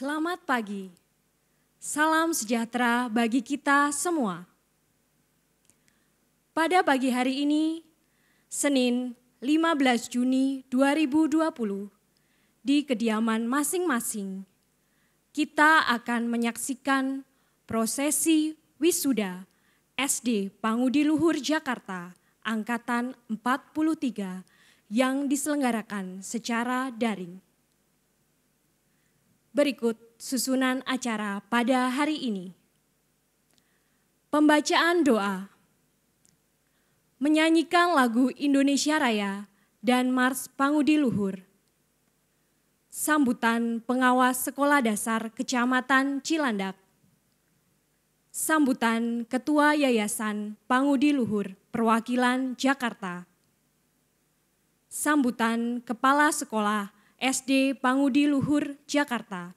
Selamat pagi. Salam sejahtera bagi kita semua. Pada pagi hari ini, Senin 15 Juni 2020, di kediaman masing-masing, kita akan menyaksikan prosesi wisuda SD Pangudi Luhur Jakarta angkatan 43 yang diselenggarakan secara daring. Berikut susunan acara pada hari ini. Pembacaan doa. Menyanyikan lagu Indonesia Raya dan Mars Pangudi Luhur. Sambutan pengawas Sekolah Dasar Kecamatan Cilandak. Sambutan Ketua Yayasan Pangudi Luhur Perwakilan Jakarta. Sambutan Kepala Sekolah SD Pangudi Luhur, Jakarta.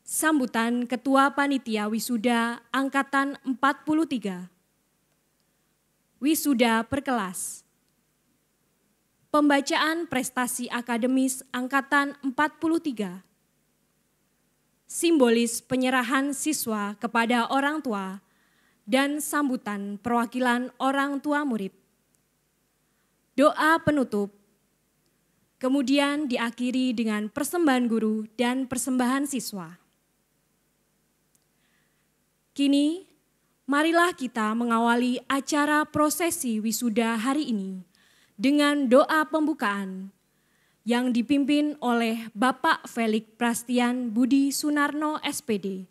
Sambutan Ketua Panitia Wisuda Angkatan 43. Wisuda Perkelas. Pembacaan prestasi akademis Angkatan 43. Simbolis penyerahan siswa kepada orang tua dan sambutan perwakilan orang tua murid. Doa penutup Kemudian diakhiri dengan persembahan guru dan persembahan siswa. Kini, marilah kita mengawali acara prosesi wisuda hari ini dengan doa pembukaan yang dipimpin oleh Bapak Felix Prastian Budi Sunarno SPD.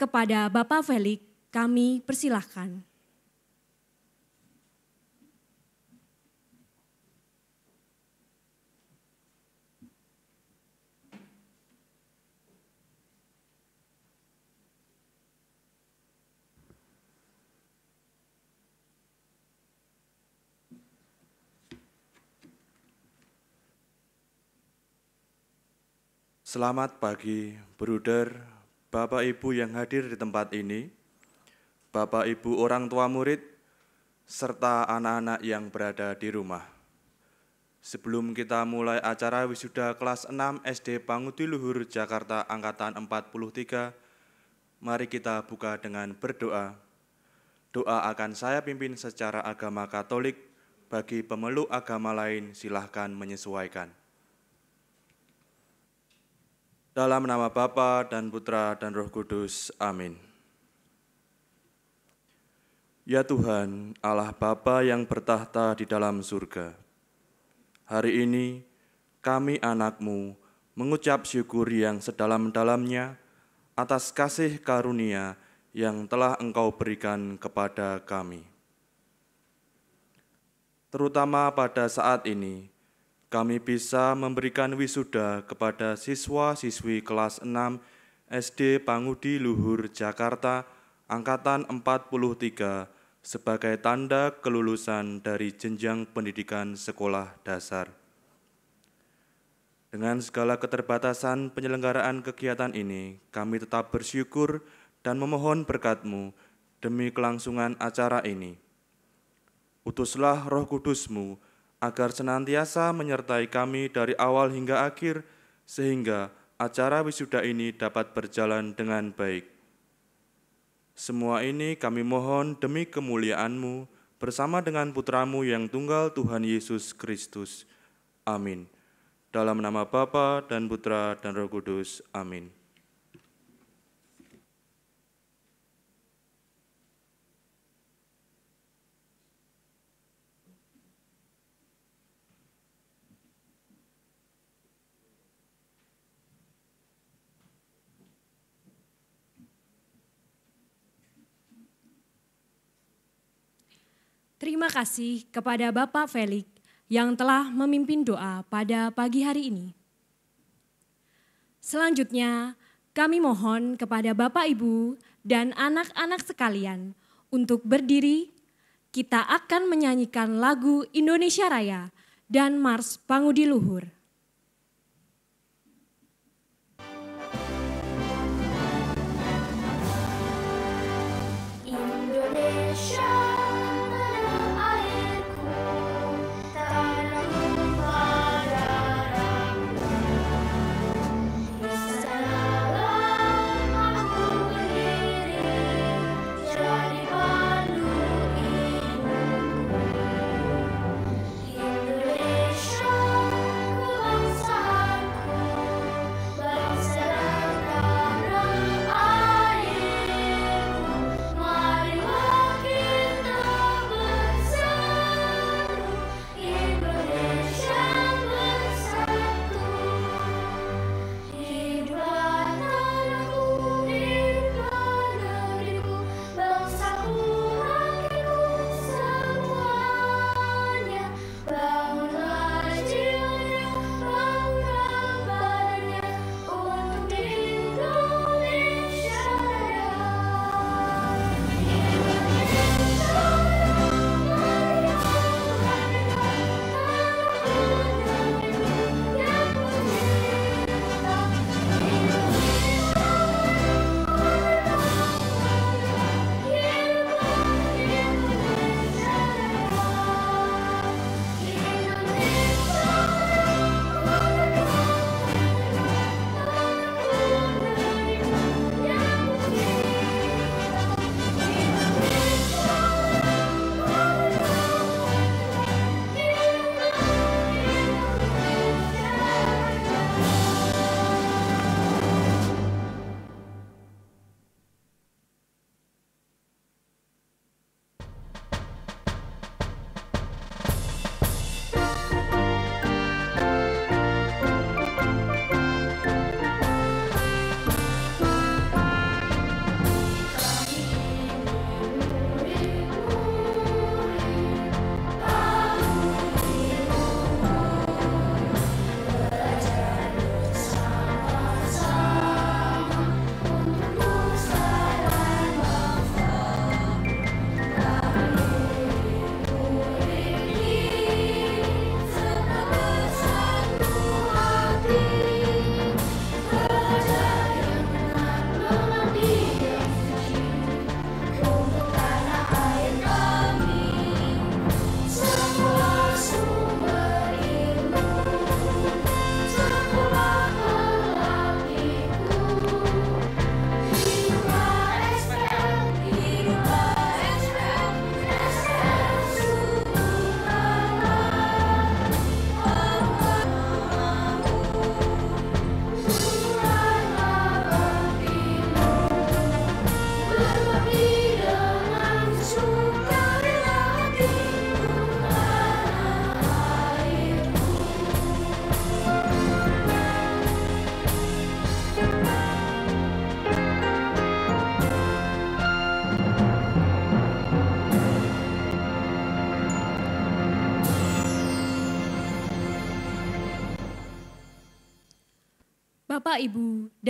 Kepada Bapak Felix, kami persilahkan. Selamat pagi, Bruder, Bapak Ibu yang hadir di tempat ini, Bapak Ibu orang tua murid, serta anak-anak yang berada di rumah. Sebelum kita mulai acara wisuda kelas 6 SD Panguti Luhur Jakarta Angkatan 43, mari kita buka dengan berdoa. Doa akan saya pimpin secara agama Katolik, bagi pemeluk agama lain silahkan menyesuaikan. Dalam nama Bapa dan Putra dan Roh Kudus. Amin. Ya Tuhan, Allah Bapa yang bertahta di dalam surga, hari ini kami anakmu mengucap syukur yang sedalam-dalamnya atas kasih karunia yang telah engkau berikan kepada kami. Terutama pada saat ini, kami bisa memberikan wisuda kepada siswa-siswi kelas 6 SD Pangudi Luhur Jakarta angkatan 43 sebagai tanda kelulusan dari jenjang pendidikan sekolah dasar. Dengan segala keterbatasan penyelenggaraan kegiatan ini, kami tetap bersyukur dan memohon berkatMu demi kelangsungan acara ini. Utuslah roh KudusMu. mu agar senantiasa menyertai kami dari awal hingga akhir, sehingga acara wisuda ini dapat berjalan dengan baik. Semua ini kami mohon demi kemuliaan-Mu bersama dengan putramu yang tunggal Tuhan Yesus Kristus. Amin. Dalam nama Bapa dan Putra dan Roh Kudus. Amin. berterima kasih kepada Bapak Felix yang telah memimpin doa pada pagi hari ini. Selanjutnya, kami mohon kepada Bapak Ibu dan anak-anak sekalian untuk berdiri. Kita akan menyanyikan lagu Indonesia Raya dan Mars Pangudi Luhur.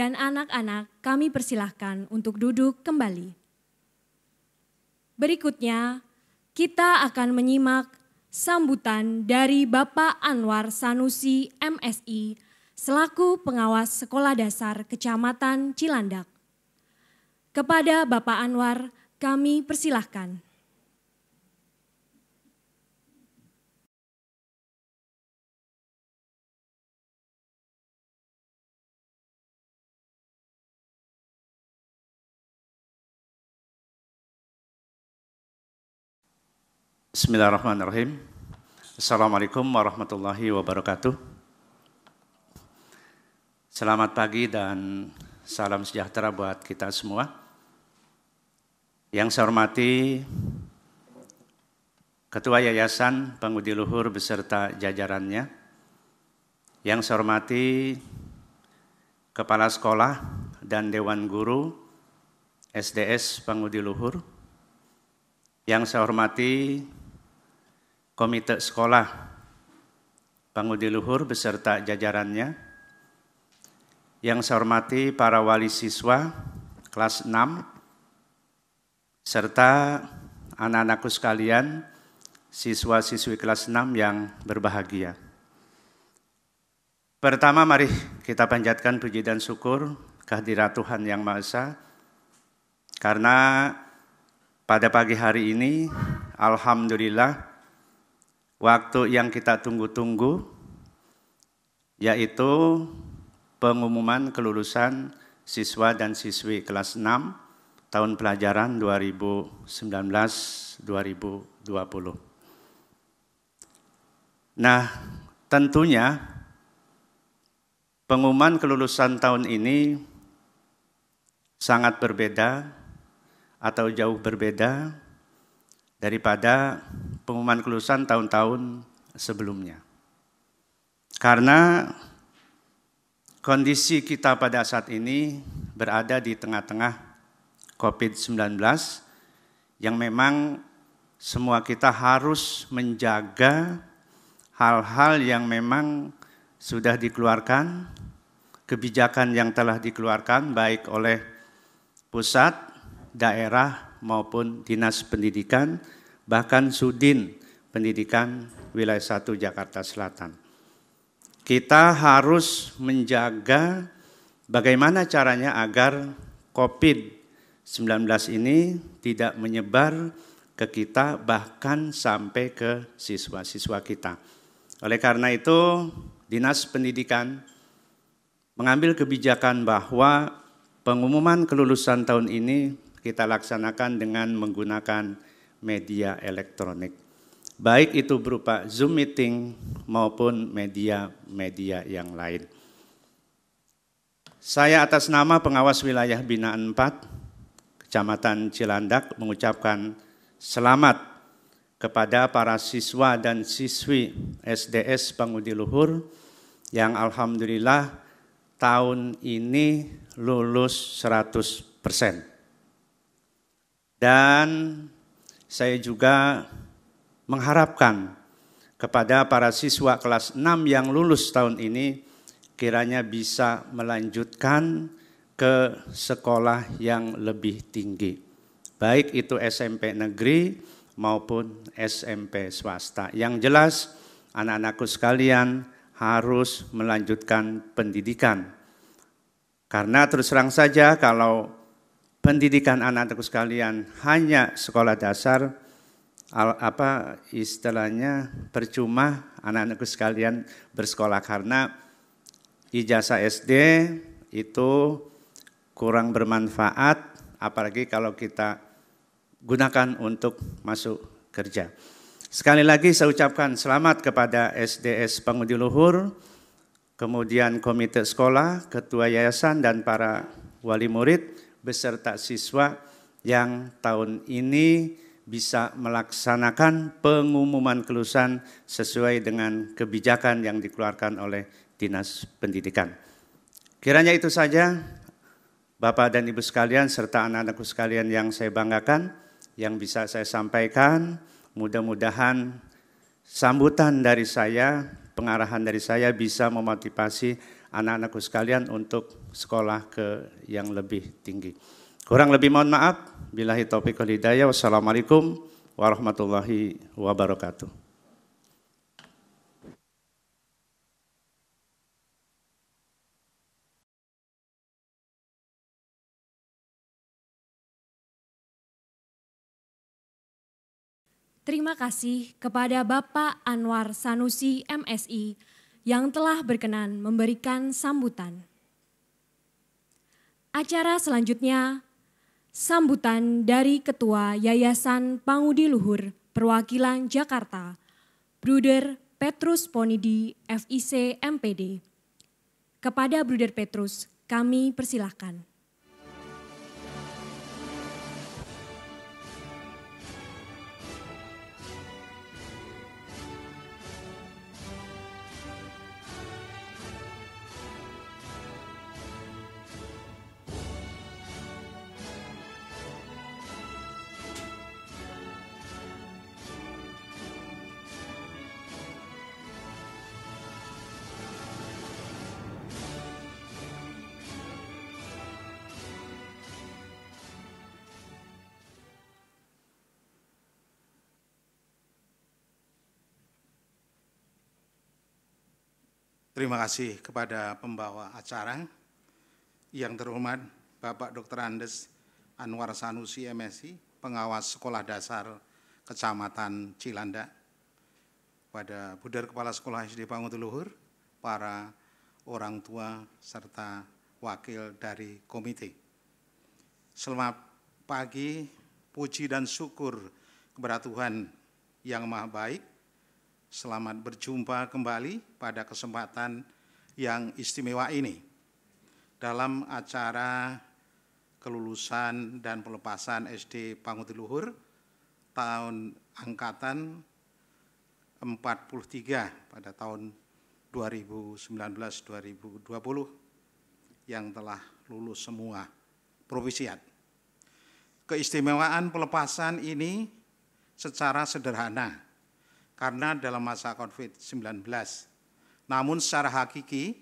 dan anak-anak kami persilahkan untuk duduk kembali. Berikutnya, kita akan menyimak sambutan dari Bapak Anwar Sanusi MSI selaku pengawas Sekolah Dasar Kecamatan Cilandak. Kepada Bapak Anwar, kami persilahkan. Bismillahirrahmanirrahim. Assalamualaikum warahmatullahi wabarakatuh. Selamat pagi dan salam sejahtera buat kita semua. Yang saya hormati Ketua Yayasan Pengudi Luhur beserta jajarannya. Yang saya hormati Kepala Sekolah dan Dewan Guru SDS Pengudi Luhur. Yang saya hormati komite sekolah Pangudi Luhur beserta jajarannya, yang saya hormati para wali siswa kelas 6, serta anak-anakku sekalian, siswa-siswi kelas 6 yang berbahagia. Pertama mari kita panjatkan puji dan syukur kehadirat Tuhan Yang Maha Esa, karena pada pagi hari ini, Alhamdulillah, waktu yang kita tunggu-tunggu yaitu pengumuman kelulusan siswa dan siswi kelas 6 tahun pelajaran 2019-2020. Nah, tentunya pengumuman kelulusan tahun ini sangat berbeda atau jauh berbeda daripada pengumuman kelulusan tahun-tahun sebelumnya. Karena kondisi kita pada saat ini berada di tengah-tengah COVID-19 yang memang semua kita harus menjaga hal-hal yang memang sudah dikeluarkan, kebijakan yang telah dikeluarkan baik oleh pusat, daerah maupun dinas pendidikan bahkan Sudin Pendidikan Wilayah 1 Jakarta Selatan. Kita harus menjaga bagaimana caranya agar COVID-19 ini tidak menyebar ke kita bahkan sampai ke siswa-siswa kita. Oleh karena itu, Dinas Pendidikan mengambil kebijakan bahwa pengumuman kelulusan tahun ini kita laksanakan dengan menggunakan media elektronik. Baik itu berupa Zoom meeting maupun media-media yang lain. Saya atas nama pengawas wilayah binaan 4, Kecamatan Cilandak mengucapkan selamat kepada para siswa dan siswi SDS Pangudi Luhur yang alhamdulillah tahun ini lulus 100%. Dan saya juga mengharapkan kepada para siswa kelas 6 yang lulus tahun ini kiranya bisa melanjutkan ke sekolah yang lebih tinggi. Baik itu SMP negeri maupun SMP swasta. Yang jelas anak-anakku sekalian harus melanjutkan pendidikan. Karena terus terang saja kalau pendidikan anak-anakku sekalian hanya sekolah dasar apa istilahnya percuma anak-anakku sekalian bersekolah karena ijazah SD itu kurang bermanfaat apalagi kalau kita gunakan untuk masuk kerja. Sekali lagi saya ucapkan selamat kepada SDS Pengudi Luhur, kemudian komite sekolah, ketua yayasan dan para wali murid beserta siswa yang tahun ini bisa melaksanakan pengumuman kelulusan sesuai dengan kebijakan yang dikeluarkan oleh Dinas Pendidikan. Kiranya itu saja Bapak dan Ibu sekalian serta anak-anakku sekalian yang saya banggakan yang bisa saya sampaikan. Mudah-mudahan sambutan dari saya, pengarahan dari saya bisa memotivasi anak-anakku sekalian untuk sekolah ke yang lebih tinggi. Kurang lebih mohon maaf. Bilahi taufiq wal hidayah. Wassalamualaikum warahmatullahi wabarakatuh. Terima kasih kepada Bapak Anwar Sanusi MSI yang telah berkenan memberikan sambutan. Acara selanjutnya, sambutan dari Ketua Yayasan Pangudi Luhur Perwakilan Jakarta, Bruder Petrus Ponidi FIC MPD. Kepada Bruder Petrus, kami persilahkan. Terima kasih kepada pembawa acara yang terhormat Bapak Dr. Andes Anwar Sanusi MSI, pengawas Sekolah Dasar Kecamatan Cilanda, pada Budar Kepala Sekolah SD Pangutuluhur, para orang tua serta wakil dari komite. Selamat pagi, puji dan syukur kepada Tuhan yang maha baik Selamat berjumpa kembali pada kesempatan yang istimewa ini dalam acara kelulusan dan pelepasan SD Panguti Luhur tahun angkatan 43 pada tahun 2019-2020 yang telah lulus semua provisiat. Keistimewaan pelepasan ini secara sederhana karena dalam masa COVID-19. Namun secara hakiki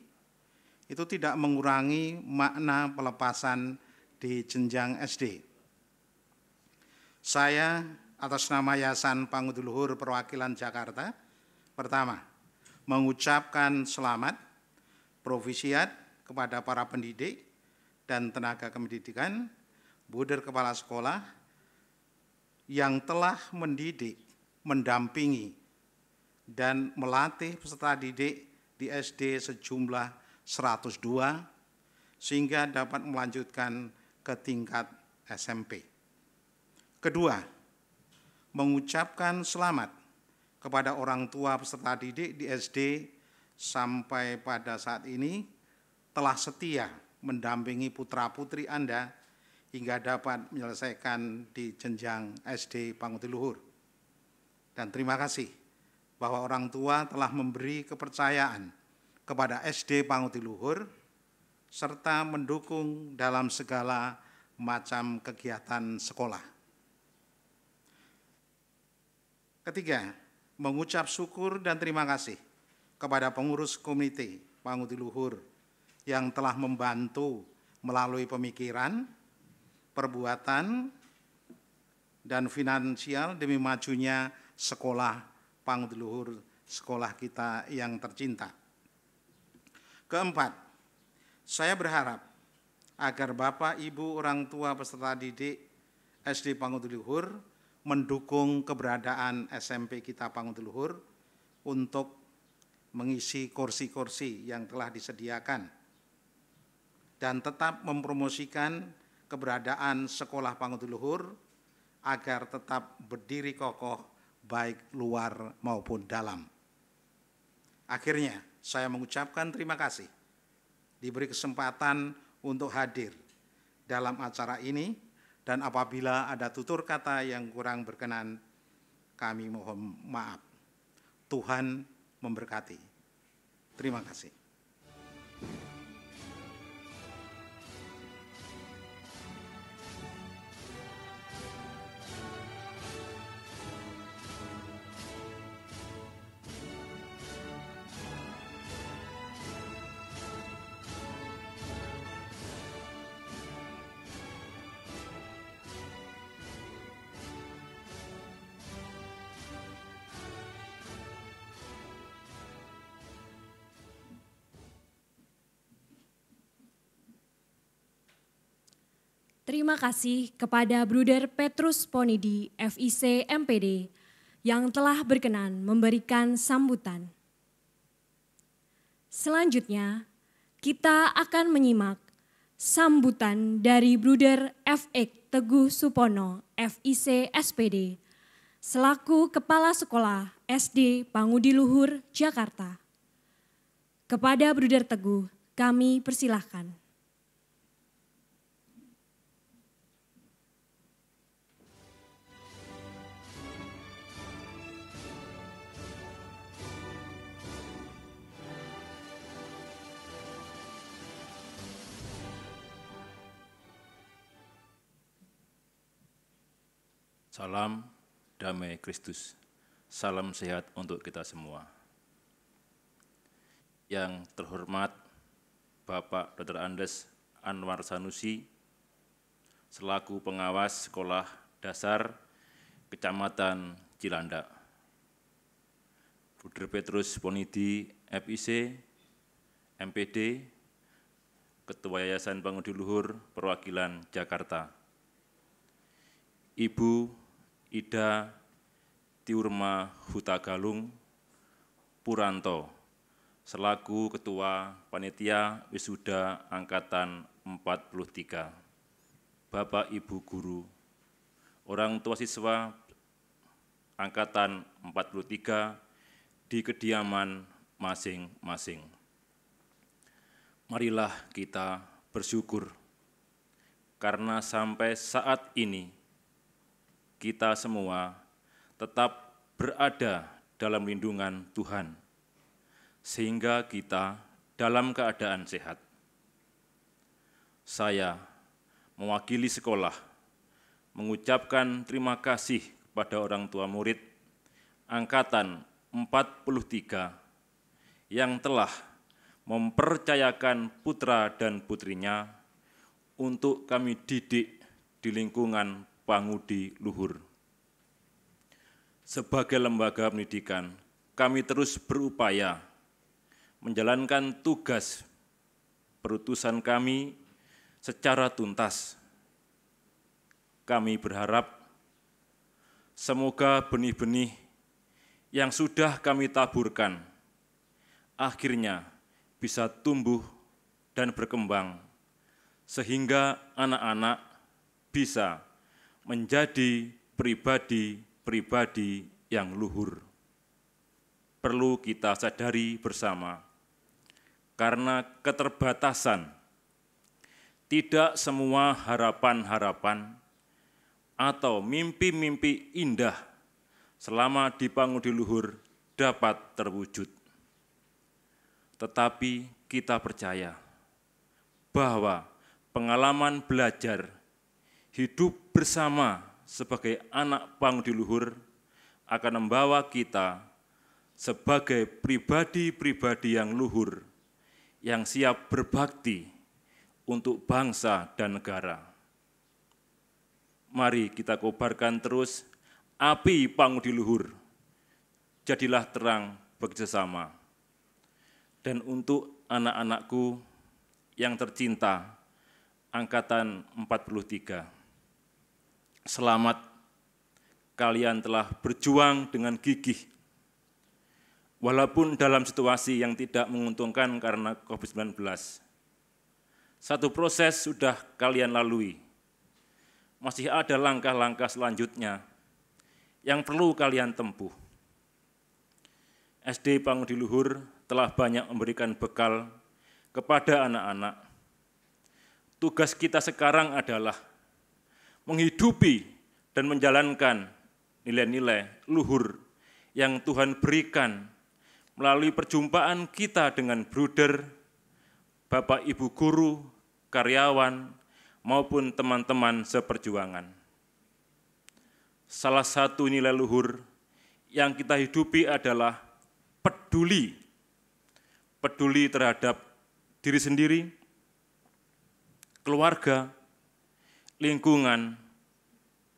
itu tidak mengurangi makna pelepasan di jenjang SD. Saya atas nama Yayasan Panguduluhur Perwakilan Jakarta, pertama, mengucapkan selamat, provisiat kepada para pendidik dan tenaga kependidikan, buder kepala sekolah, yang telah mendidik, mendampingi, dan melatih peserta didik di SD sejumlah 102 sehingga dapat melanjutkan ke tingkat SMP. Kedua, mengucapkan selamat kepada orang tua peserta didik di SD sampai pada saat ini telah setia mendampingi putra-putri Anda hingga dapat menyelesaikan di jenjang SD Pangutiluhur. Dan terima kasih bahwa orang tua telah memberi kepercayaan kepada SD Panguti Luhur serta mendukung dalam segala macam kegiatan sekolah. Ketiga, mengucap syukur dan terima kasih kepada pengurus komite Panguti Luhur yang telah membantu melalui pemikiran, perbuatan, dan finansial demi majunya sekolah pangdeluhur sekolah kita yang tercinta. Keempat, saya berharap agar Bapak, Ibu, orang tua peserta didik SD Panguduluhur mendukung keberadaan SMP kita Panguduluhur untuk mengisi kursi-kursi yang telah disediakan dan tetap mempromosikan keberadaan sekolah Panguduluhur agar tetap berdiri kokoh baik luar maupun dalam. Akhirnya, saya mengucapkan terima kasih diberi kesempatan untuk hadir dalam acara ini dan apabila ada tutur kata yang kurang berkenan, kami mohon maaf. Tuhan memberkati. Terima kasih. terima kasih kepada Bruder Petrus Ponidi FIC MPD yang telah berkenan memberikan sambutan. Selanjutnya, kita akan menyimak sambutan dari Bruder FX Teguh Supono FIC SPD selaku Kepala Sekolah SD Pangudi Luhur, Jakarta. Kepada Bruder Teguh, kami persilahkan. Salam damai Kristus. Salam sehat untuk kita semua. Yang terhormat Bapak Dr. Andes Anwar Sanusi, selaku pengawas Sekolah Dasar Kecamatan Cilanda, Bruder Petrus Ponidi, FIC, MPD, Ketua Yayasan Bangun Luhur, Perwakilan Jakarta. Ibu Ida Tiurma Hutagalung Puranto selaku Ketua Panitia Wisuda Angkatan 43. Bapak Ibu Guru, orang tua siswa Angkatan 43 di kediaman masing-masing. Marilah kita bersyukur karena sampai saat ini kita semua tetap berada dalam lindungan Tuhan, sehingga kita dalam keadaan sehat. Saya mewakili sekolah mengucapkan terima kasih kepada orang tua murid angkatan 43 yang telah mempercayakan putra dan putrinya untuk kami didik di lingkungan pangudi luhur. Sebagai lembaga pendidikan, kami terus berupaya menjalankan tugas perutusan kami secara tuntas. Kami berharap semoga benih-benih yang sudah kami taburkan akhirnya bisa tumbuh dan berkembang sehingga anak-anak bisa menjadi pribadi-pribadi yang luhur. Perlu kita sadari bersama, karena keterbatasan, tidak semua harapan-harapan atau mimpi-mimpi indah selama dibangun di luhur dapat terwujud. Tetapi kita percaya bahwa pengalaman belajar, hidup bersama sebagai anak pang di luhur akan membawa kita sebagai pribadi-pribadi yang luhur, yang siap berbakti untuk bangsa dan negara. Mari kita kobarkan terus api pang di luhur. Jadilah terang bekerjasama. Dan untuk anak-anakku yang tercinta, angkatan 43. Selamat kalian telah berjuang dengan gigih. Walaupun dalam situasi yang tidak menguntungkan karena COVID-19, satu proses sudah kalian lalui. Masih ada langkah-langkah selanjutnya yang perlu kalian tempuh. SD Pangudi Luhur telah banyak memberikan bekal kepada anak-anak. Tugas kita sekarang adalah menghidupi dan menjalankan nilai-nilai luhur yang Tuhan berikan melalui perjumpaan kita dengan bruder, Bapak Ibu guru, karyawan, maupun teman-teman seperjuangan. Salah satu nilai luhur yang kita hidupi adalah peduli. Peduli terhadap diri sendiri, keluarga, lingkungan,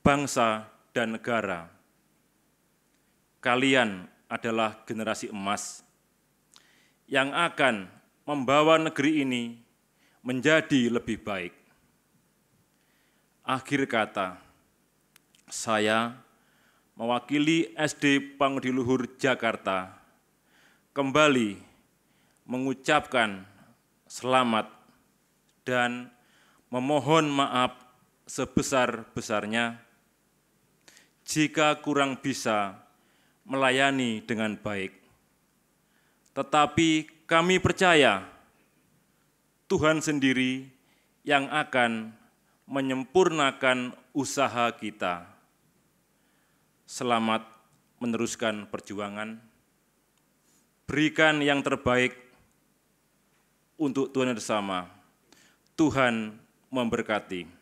bangsa, dan negara. Kalian adalah generasi emas yang akan membawa negeri ini menjadi lebih baik. Akhir kata, saya mewakili SD Pangudi Luhur Jakarta kembali mengucapkan selamat dan memohon maaf sebesar-besarnya jika kurang bisa melayani dengan baik. Tetapi kami percaya Tuhan sendiri yang akan menyempurnakan usaha kita. Selamat meneruskan perjuangan. Berikan yang terbaik untuk Tuhan bersama. Tuhan memberkati.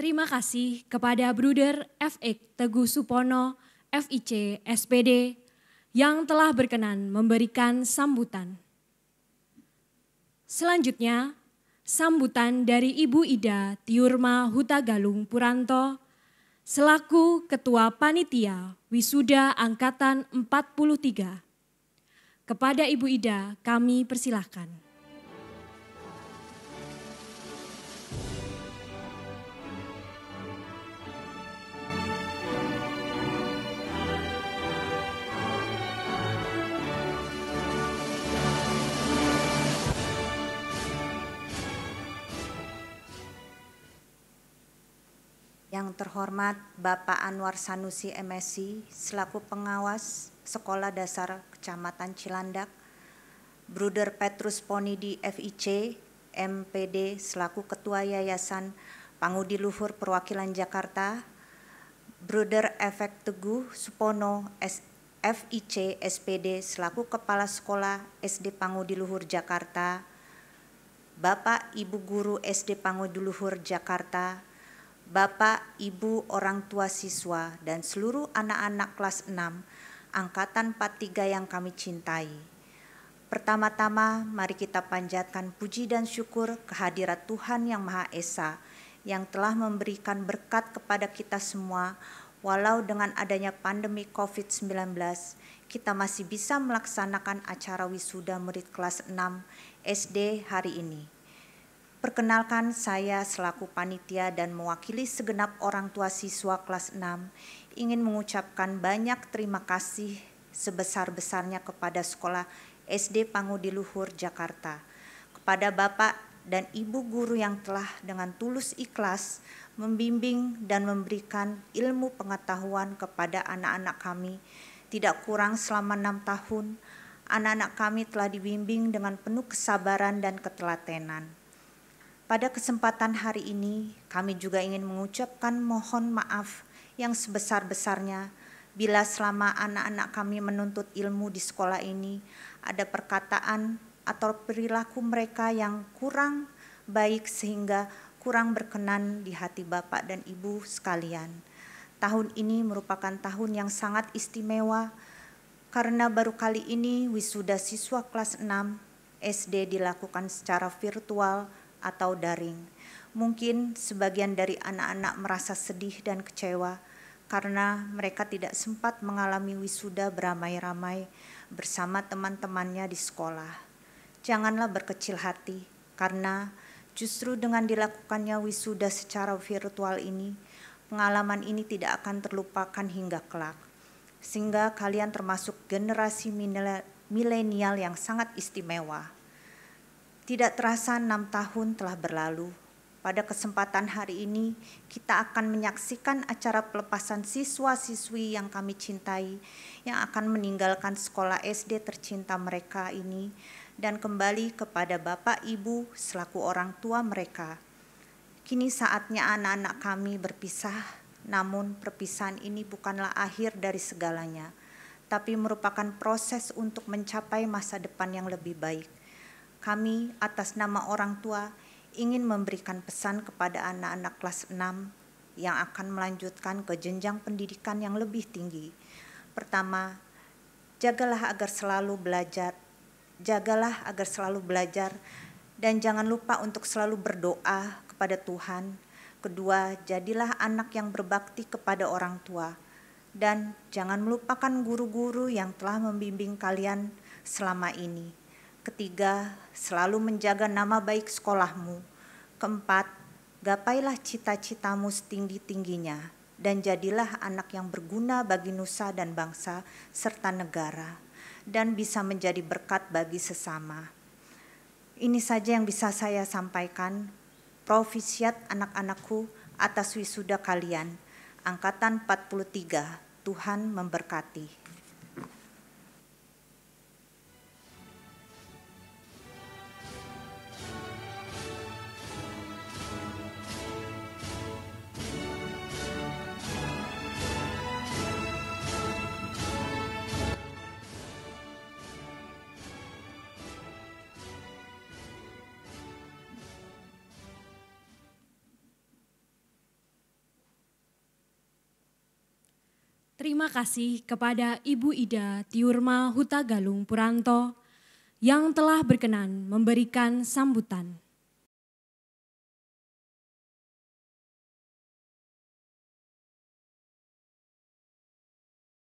Terima kasih kepada Bruder FX Teguh Supono, FIC SPD yang telah berkenan memberikan sambutan. Selanjutnya, sambutan dari Ibu Ida Tiurma Huta Galung Puranto selaku Ketua Panitia Wisuda Angkatan 43. Kepada Ibu Ida kami persilahkan. Yang terhormat Bapak Anwar Sanusi MSI selaku pengawas Sekolah Dasar Kecamatan Cilandak, Bruder Petrus Ponidi FIC, MPD selaku Ketua Yayasan Pangudi Luhur Perwakilan Jakarta, Bruder Efek Teguh Supono FIC SPD selaku Kepala Sekolah SD Pangudi Luhur Jakarta, Bapak Ibu Guru SD Pangudi Luhur Jakarta, Bapak, Ibu, orang tua siswa, dan seluruh anak-anak kelas 6 angkatan 43 yang kami cintai. Pertama-tama, mari kita panjatkan puji dan syukur kehadirat Tuhan Yang Maha Esa yang telah memberikan berkat kepada kita semua walau dengan adanya pandemi COVID-19, kita masih bisa melaksanakan acara wisuda murid kelas 6 SD hari ini. Perkenalkan saya selaku panitia dan mewakili segenap orang tua siswa kelas 6 ingin mengucapkan banyak terima kasih sebesar-besarnya kepada sekolah SD Pangudi Luhur Jakarta. Kepada Bapak dan Ibu guru yang telah dengan tulus ikhlas membimbing dan memberikan ilmu pengetahuan kepada anak-anak kami tidak kurang selama enam tahun anak-anak kami telah dibimbing dengan penuh kesabaran dan ketelatenan pada kesempatan hari ini, kami juga ingin mengucapkan mohon maaf yang sebesar-besarnya bila selama anak-anak kami menuntut ilmu di sekolah ini ada perkataan atau perilaku mereka yang kurang baik sehingga kurang berkenan di hati Bapak dan Ibu sekalian. Tahun ini merupakan tahun yang sangat istimewa karena baru kali ini wisuda siswa kelas 6 SD dilakukan secara virtual atau daring. Mungkin sebagian dari anak-anak merasa sedih dan kecewa karena mereka tidak sempat mengalami wisuda beramai-ramai bersama teman-temannya di sekolah. Janganlah berkecil hati, karena justru dengan dilakukannya wisuda secara virtual ini, pengalaman ini tidak akan terlupakan hingga kelak. Sehingga kalian termasuk generasi milenial yang sangat istimewa. Tidak terasa enam tahun telah berlalu. Pada kesempatan hari ini, kita akan menyaksikan acara pelepasan siswa-siswi yang kami cintai, yang akan meninggalkan sekolah SD tercinta mereka ini, dan kembali kepada Bapak Ibu selaku orang tua mereka. Kini saatnya anak-anak kami berpisah, namun perpisahan ini bukanlah akhir dari segalanya, tapi merupakan proses untuk mencapai masa depan yang lebih baik kami atas nama orang tua ingin memberikan pesan kepada anak-anak kelas 6 yang akan melanjutkan ke jenjang pendidikan yang lebih tinggi. Pertama, jagalah agar selalu belajar, jagalah agar selalu belajar dan jangan lupa untuk selalu berdoa kepada Tuhan. Kedua, jadilah anak yang berbakti kepada orang tua dan jangan melupakan guru-guru yang telah membimbing kalian selama ini. Ketiga, selalu menjaga nama baik sekolahmu. Keempat, gapailah cita-citamu setinggi-tingginya dan jadilah anak yang berguna bagi nusa dan bangsa serta negara dan bisa menjadi berkat bagi sesama. Ini saja yang bisa saya sampaikan. Profisiat anak-anakku atas wisuda kalian. Angkatan 43, Tuhan memberkati. Terima kasih kepada Ibu Ida Tiurma Huta Galung Puranto yang telah berkenan memberikan sambutan.